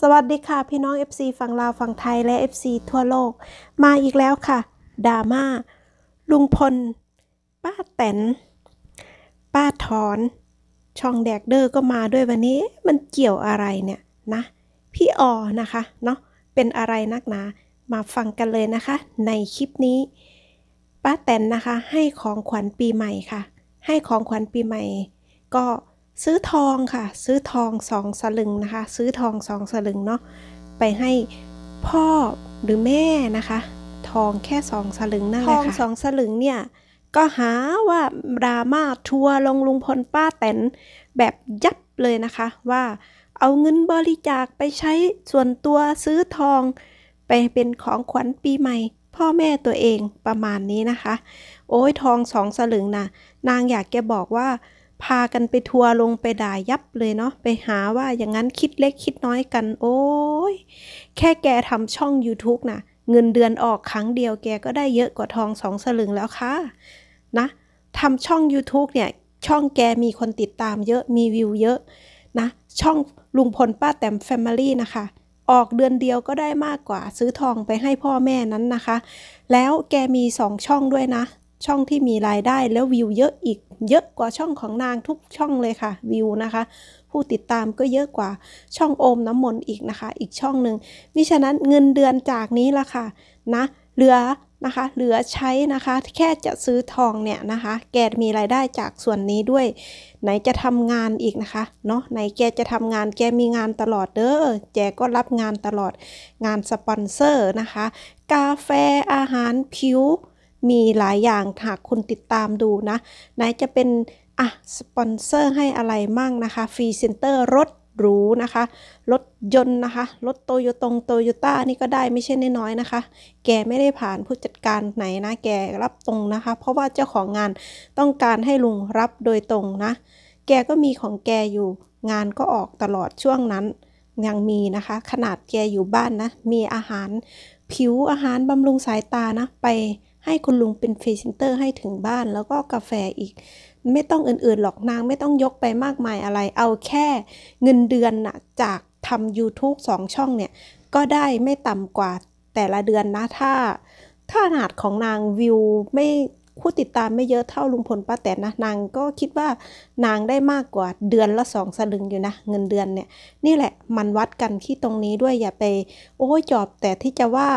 สวัสดีค่ะพี่น้อง FC ฝั่งลาวฝั่งไทยและ FC ทั่วโลก มาอีกแล้วค่ะดราม่าลุงพล ป้าแตนป้าถอน ช่องแดก เดอร์ก็มาด้วยวันนี้มันเกี่ยวอะไรเนี่ยนะพี่ออนะคะเนาะเป็นอะไรนักหนามาฟังกันเลยนะคะ ในคลิปนี้ ป้าแตนนะคะให้ของขวัญปีใหม่ค่ะ ให้ของขวัญปีใหม่ ก็ซื้อทองค่ะ ซื้อทองสองสลึงนะคะ ซื้อทองสองสลึงเนาะไปให้พ่อหรือแม่นะคะ ทองแค่สองสลึงนั่นแหละค่ะทองสองสลึงเนี่ยก็หาว่าดราม่าทัวลงลุงพลป้าแตนแบบยับเลยนะคะว่าเอาเงินบริจาคไปใช้ส่วนตัวซื้อทอง ไปเป็นของขวัญปีใหม่ พ่อแม่ตัวเองประมาณนี้นะคะ โอ้ยทองสองสลึงนะนางอยากแกบอกว่าพากันไปทัวลงไปด่ายับเลยเนาะไปหาว่าอย่างนั้นคิดเล็กคิดน้อยกัน โอ้ยแค่แกทำช่อง YouTube นะเงินเดือนออกครั้งเดียวแกก็ได้เยอะกว่าทองสองสลึงแล้วค่ะนะทำช่อง YouTube เนี่ยช่องแกมีคนติดตามเยอะมีวิวเยอะนะช่องลุงพลป้าแตมแฟมิลี่นะคะ ออกเดือนเดียวก็ได้มากกว่าซื้อทองไปให้พ่อแม่นั้นนะคะ แล้วแกมีสองช่องด้วยนะช่องที่มีรายได้แล้ววิวเยอะอีกเยอะกว่าช่องของนางทุกช่องเลยค่ะวิวนะคะ ผู้ติดตามก็เยอะกว่าช่องโอมน้ำมนต์อีกนะคะ อีกช่องหนึ่งมิฉะนั้นเงินเดือนจากนี้ละค่ะนะเหลือนะคะ เหลือใช้นะคะ แค่จะซื้อทองเนี่ยนะคะ แกมีรายได้จากส่วนนี้ด้วย ไหนจะทำงานอีกนะคะ เนาะไหนแกจะทำงานแกมีงานตลอดเด้อแกก็รับงานตลอดงานสปอนเซอร์นะคะกาแฟอาหารผิวมีหลายอย่างหากคุณติดตามดูนะไหนจะเป็นอ่ะสปอนเซอร์ให้อะไรมั่งนะคะฟรีเซ็นเตอร์รถหรูนะคะ รถยนต์นะคะ รถโตโยตงโตโยต้านี่ก็ได้ไม่ใช่น้อยนะคะ แกไม่ได้ผ่านผู้จัดการไหนนะ แกรับตรงนะคะ เพราะว่าเจ้าของงานต้องการให้ลุงรับโดยตรงนะแกก็มีของแกอยู่ งานก็ออกตลอดช่วงนั้นยังมีนะคะ ขนาดแกอยู่บ้านนะมีอาหารผิวอาหารบำรุงสายตานะไปให้คุณลุงเป็นเฟซินเตอร์ให้ถึงบ้าน แล้วก็กาแฟอีก ไม่ต้องอื่นๆหรอกนางไม่ต้องยกไปมากมายอะไร เอาแค่เงินเดือนนะจากทำ YouTube งช่องเนี่ย ก็ได้ไม่ต่ำกว่าแต่ละเดือนนะถ้า ถ้าขนาดของนางวิวไม่ผู้ติดตามไม่เยอะเท่าลุงพลป้าแตนนะนางก็คิดว่านางได้มากกว่าเดือนละสองสลึงอยู่นะ เงินเดือนเนี่ย นี่แหละมันวัดกันที่ตรงนี้ด้วยอย่าไปโอ้จอบ แต่ที่จะว่า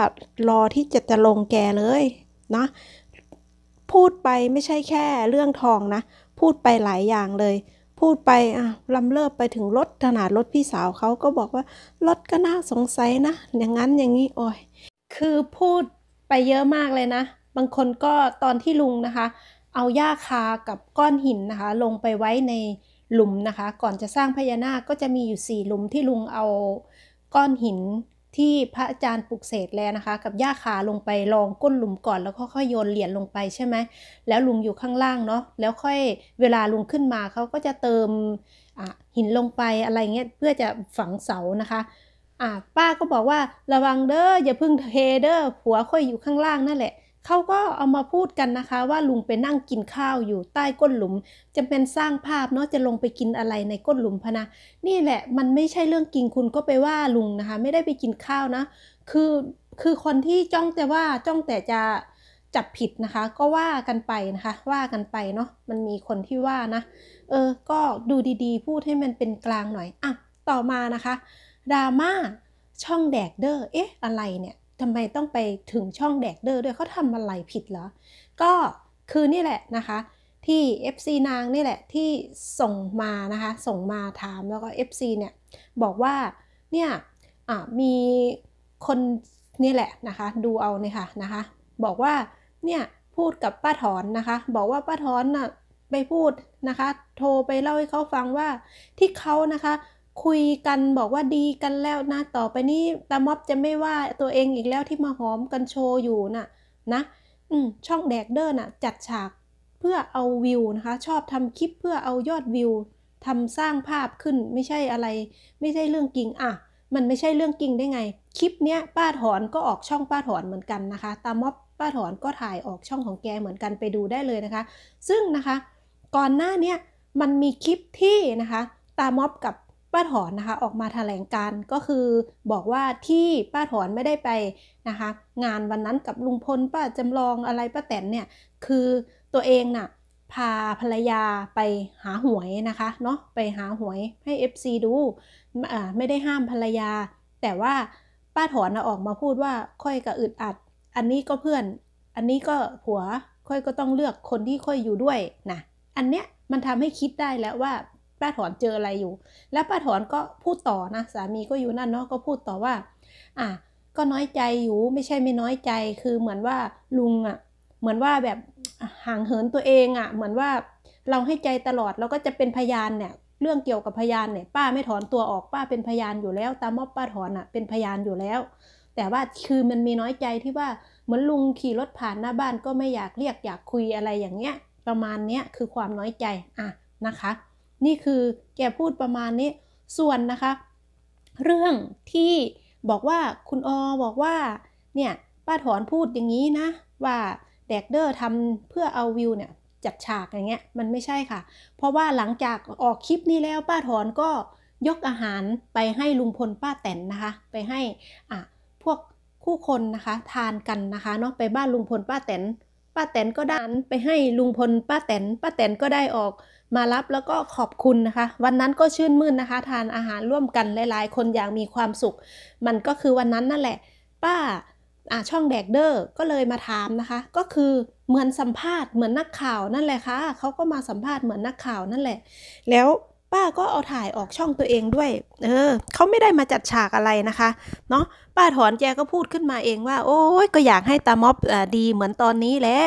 รอที่จะจะลงแกเลยนะพูดไปไม่ใช่แค่เรื่องทองนะพูดไปหลายอย่างเลย พูดไปอ่ะลำเลิกไปถึงรถขนาดรถพี่สาวเขาก็บอกว่ารถก็น่าสงสัยนะ อย่างนั้นอย่างนี้โอ้ยคือพูดไปเยอะมากเลยนะ บางคนก็ตอนที่ลุงนะคะ เอาหญ้าคากับก้อนหินนะคะ ลงไปไว้ในหลุมนะคะ ก่อนจะสร้างพญานาคก็จะมีอยู่สี่หลุมที่ลุงเอาก้อนหินที่พระอาจารย์ปลุกเสกแล้วนะคะ กับย่าขาลงไปลองก้นหลุมก่อนแล้วค่อยๆโยนเหรียญลงไปใช่ไหมแล้วลุงอยู่ข้างล่างเนาะแล้วค่อยเวลาลุงขึ้นมาเขาก็จะเติมหินลงไปอะไรเงี้ยเพื่อจะฝังเสานะคะอ่ะป้าก็บอกว่าระวังเด้ออย่าพึ่งเทเด้อผัวค่อยอยู่ข้างล่างนั่นแหละเขาก็เอามาพูดกันนะคะว่าลุงไปนั่งกินข้าวอยู่ใต้ก้นหลุมจะเป็นสร้างภาพเนาะจะลงไปกินอะไรในก้นหลุมพะนะ นี่แหละมันไม่ใช่เรื่องกินคุณก็ไปว่าลุงนะคะ ไม่ได้ไปกินข้าวนะคือคือคนที่จ้องแต่ว่าจ้องแต่จะจับผิดนะคะ ก็ว่ากันไปนะคะ ว่ากันไปเนาะมันมีคนที่ว่านะ เออก็ดูดีๆ พูดให้มันเป็นกลางหน่อย อ่ะ ต่อมานะคะดราม่าช่องแดกเดอร์เอ๊ะอะไรเนี่ยทำไมต้องไปถึงช่องแดกเดอร์ด้วย เขาทำอะไรผิดเหรอ ก็คือนี่แหละนะคะที่ FC นางนี่แหละที่ส่งมานะคะ ส่งมาถามแล้วก็ FC เนี่ย บอกว่า เนี่ยมีคนนี่แหละนะคะ ดูเอาเนี่ยค่ะนะคะ บอกว่าเนี่ยพูดกับป้าถอนนะคะ บอกว่าป้าถอนน่ะไปพูดนะคะ โทรไปเล่าให้เขาฟังว่าที่เขานะคะคุยกันบอกว่าดีกันแล้วนะต่อไปนี้ตาม็อบจะไม่ว่าตัวเองอีกแล้วที่มาหอมกันโชว์อยู่นะ่ะนะอืมช่องแดกเดอร์น่ะจัดฉากเพื่อเอาวิวนะคะ ชอบทำคลิปเพื่อเอายอดวิวทำสร้างภาพขึ้นไม่ใช่อะไร ไม่ใช่เรื่องจริงอ่ะ มันไม่ใช่เรื่องจริงได้ไง คลิปเนี้ยป้าถอนก็ออกช่องป้าถอนเหมือนกันนะคะ ตามม็อบป้าถอนก็ถ่ายออกช่องของแกเหมือนกันไปดูได้เลยนะคะ ซึ่งนะคะ ก่อนหน้าเนี้ยมันมีคลิปที่นะคะ ตาม็อบกับป้าถอนนะคะออกมาแถลงการก็คือบอกว่าที่ป้าถอนไม่ได้ไปนะคะ งานวันนั้นกับลุงพลป้าจำลองอะไรป้าแตนเนี่ย คือตัวเองน่ะ พาภรรยาไปหาหวยนะคะ เนาะ ไปหาหวยให้ FC ดูไม่ได้ห้ามภรรยา แต่ว่าป้าถอนออกมาพูดว่าค่อยกระอึดอัด อันนี้ก็เพื่อนอันนี้ก็ผัวค่อยก็ต้องเลือกคนที่ค่อยอยู่ด้วยนะอันเนี้ยมันทำให้คิดได้แล้วว่าป้าถอนเจออะไรอยู่ แล้วป้าถอนก็พูดต่อนะ สามีก็อยู่นั่นเนาะก็พูดต่อว่า อ่ะ ก็น้อยใจอยู่ ไม่ใช่ไม่น้อยใจ คือเหมือนว่าลุงอ่ะ เหมือนว่าแบบห่างเหินตัวเองอ่ะ เหมือนว่าเราให้ใจตลอด เราก็จะเป็นพยานเนี่ย เรื่องเกี่ยวกับพยานเนี่ย ป้าไม่ถอนตัวออกป้าเป็นพยานอยู่แล้ว ตามมอบป้าถอนอ่ะเป็นพยานอยู่แล้ว แต่ว่าคือมันมีน้อยใจที่ว่า เหมือนลุงขี่รถผ่านหน้าบ้านก็ไม่อยากเรียก อยากคุยอะไรอย่างเงี้ย ประมาณเนี้ยคือความน้อยใจ อ่ะ นะคะนี่คือแกพูดประมาณนี้ส่วนนะคะ เรื่องที่บอกว่าคุณอบอกว่า เนี่ยป้าถอนพูดอย่างนี้นะว่าแดกเดอร์ทำเพื่อเอาวิวเนี่ย จัดฉากอย่างเงี้ย มันไม่ใช่ค่ะ เพราะว่าหลังจากออก คลิปนี้แล้วป้าถอนก็ยกอาหารไปให้ลุงพลป้าแตนนะคะ ไปให้อ่ะพวกคู่คนนะคะทานกันนะคะเนาะไปบ้านลุงพลป้าแตนป้าแตนก็ดันไปให้ลุงพล ป้าแตนป้าแตนก็ได้ออกมารับแล้วก็ขอบคุณนะคะ วันนั้นก็ชื่นมื่น นะคะ ทานอาหารร่วมกันหลาย ๆ คน อย่าง มีความสุข มันก็คือวันนั้นนั่นแหละ ป้าอ่าช่องแดกเดอร์ก็เลยมาถามนะคะ ก็คือเหมือนสัมภาษณ์เหมือนนักข่าวนั่นแหละคะ่ะเขาก็มาสัมภาษณ์เหมือนนักข่าวนั่นแหละ แล้วป้าก็เอาถ่ายออกช่องตัวเองด้วย เออเขาไม่ได้มาจัดฉากอะไรนะคะเนาะป้าถอนแกก็พูดขึ้นมาเองว่า โอ้ยก็อยากให้ตามอบอดีเหมือนตอนนี้แหละ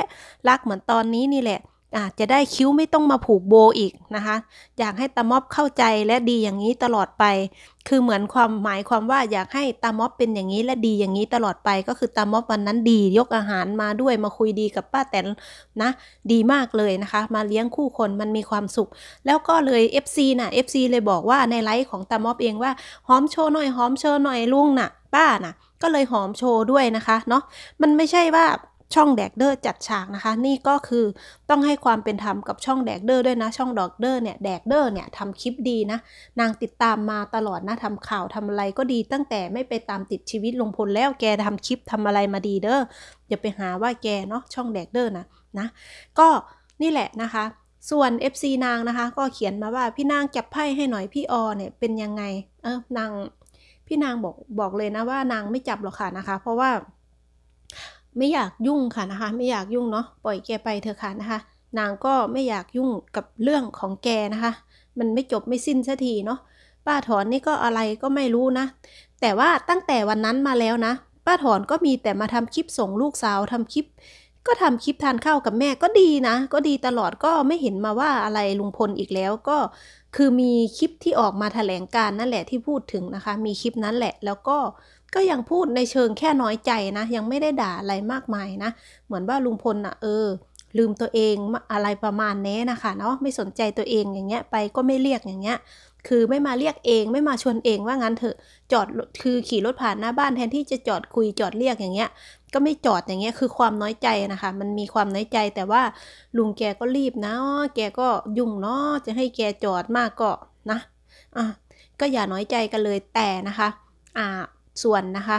รักเหมือนตอนนี้นี่แหละจะได้คิ้วไม่ต้องมาผูกโบอีกนะคะ อยากให้ตามอบเข้าใจและดีอย่างนี้ตลอดไป คือเหมือนความหมายความว่าอยากให้ตามอบเป็นอย่างนี้ และดีอย่างนี้ตลอดไปก็คือตามอบวันนั้นดียกอาหารมาด้วยมาคุยดีกับป้าแตนนะ ดีมากเลยนะคะ มาเลี้ยงคู่คนมันมีความสุข แล้วก็เลย FC นะ่ะ FC เลยบอกว่าในไลฟ์ของตามอบเองว่าหอมโชว์หน่อยหอมโชว์หน่อยลุงนะ่ะ ป้านะ่ะก็เลยหอมโชว์ด้วยนะคะเนาะมันไม่ใช่ว่าช่องแดกเดอร์จัดฉากนะคะ นี่ก็คือต้องให้ความเป็นธรรมกับช่องแดกเดอร์ด้วยนะ ช่องดอกเดอร์เนี่ยแดกเดอร์เนี่ยทำคลิปดีนะนางติดตามมาตลอดนะทำข่าวทำอะไรก็ดีตั้งแต่ไม่ไปตามติดชีวิตลงพลแล้วแกทำคลิปทำอะไรมาดีเด้ออย่าไปหาว่าแกเนาะช่องแดกเดอร์นะนะก็นี่แหละนะคะ ส่วน FC นางนะคะ ก็เขียนมาว่าพี่นางจับไพ่ให้หน่อยพี่อเนี่ยเป็นยังไงเออนางพี่นางบอกบอกเลยนะว่านางไม่จับหรอกค่ะนะคะ เพราะว่าไม่อยากยุ่งค่ะนะคะไม่อยากยุ่งเนาะปล่อยแกไปเถอะค่ะนะคะนางก็ไม่อยากยุ่งกับเรื่องของแกนะคะ มันไม่จบไม่สิ้นสักทีเนาะป้าถอนนี่ก็อะไรก็ไม่รู้นะ แต่ว่าตั้งแต่วันนั้นมาแล้วนะ ป้าถอนก็มีแต่มาทำคลิปส่งลูกสาวทำคลิปก็ทำคลิปทานข้าวกับแม่ก็ดีนะก็ดีตลอดก็ไม่เห็นมาว่าอะไรลุงพลอีกแล้วก็คือมีคลิปที่ออกมาถแถลงการนั่นแหละที่พูดถึงนะคะ มีคลิปนั้นแหละ แล้วก็ก็ยังพูดในเชิงแค่น้อยใจนะยังไม่ได้ด่าอะไรมากมายนะ เหมือนว่าลุงพลอนะ่ะเออ ลืมตัวเองอะไรประมาณนี้นะคะเนาะไม่สนใจตัวเองอย่างเงี้ย ไปก็ไม่เรียกอย่างเงี้ยคือไม่มาเรียกเองไม่มาชวนเองว่างั้นเถอะจอดคือขี่รถผ่านหน้าบ้านแทนที่จะจอดคุยจอดเรียกอย่างเงี้ย ก็ไม่จอดอย่างเงี้ยคือความน้อยใจนะคะ มันมีความน้อยใจแต่ว่าลุงแกก็รีบนะแกก็ยุ่งเนาะจะให้แกจอดมากก็นะอ่ะก็อย่าน้อยใจกันเลยแต่นะคะ อ่า ส่วนนะคะ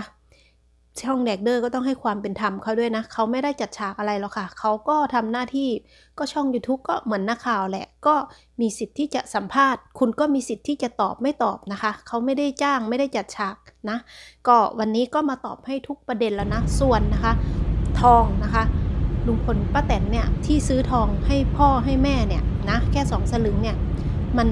ช่องแดกเดอร์ก็ต้องให้ความเป็นธรรมเขาด้วยนะเขาไม่ได้จัดฉากอะไรหรอกค่ะ เขาก็ทำหน้าที่ ก็ช่อง YouTube ก็เหมือนนักข่าวแหละ ก็มีสิทธิ์ที่จะสัมภาษณ์ คุณก็มีสิทธิ์ที่จะตอบไม่ตอบนะคะ เขาไม่ได้จ้างไม่ได้จัดฉาก นะ ก็วันนี้ก็มาตอบให้ทุกประเด็นแล้วนะ ส่วนนะคะ ทองนะคะ ลุงพลป้าแตนเนี่ยที่ซื้อทองให้พ่อให้แม่เนี่ยนะแค่สองสลึงเนี่ย มัน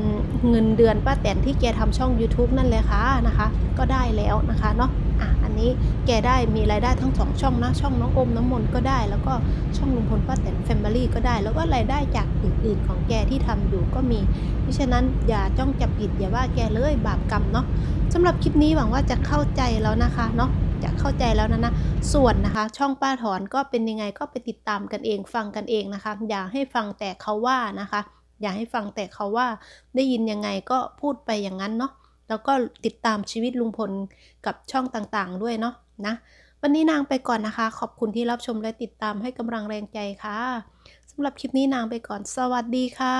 เงินเดือนป้าแตนที่แกทำช่อง YouTube นั่นเลยค่ะนะคะ ก็ได้แล้วนะคะเนาะอะนี้แกได้มีรายได้ทั้งสองช่องนะช่องน้องอมน้ำมนต์ก็ได้ แล้วก็ช่องลุงพลป้าแตนแฟมิลี่ก็ได้ แล้วก็รายได้จากอื่นๆของแกที่ทำอยู่ก็มีเพราะฉะนั้นอย่าจ้องจับผิด อย่าว่าแกเลยบาปกรรมเนาะสำหรับคลิปนี้หวังว่าจะเข้าใจแล้วนะคะเนาะจะเข้าใจแล้วนะนะส่วนนะคะช่องป้าถอนก็เป็นยังไงก็ไปติดตามกันเองฟังกันเองนะคะ อย่าให้ฟังแต่เขาว่านะคะ อย่าให้ฟังแต่เขาว่า ได้ยินยังไงก็พูดไปอย่างนั้นเนาะแล้วก็ติดตามชีวิตลุงพลกับช่องต่างๆ ด้วยเนาะนะ วันนี้นางไปก่อนนะคะ ขอบคุณที่รับชมและติดตามให้กำลังแรงใจค่ะสำหรับคลิปนี้นางไปก่อนสวัสดีค่ะ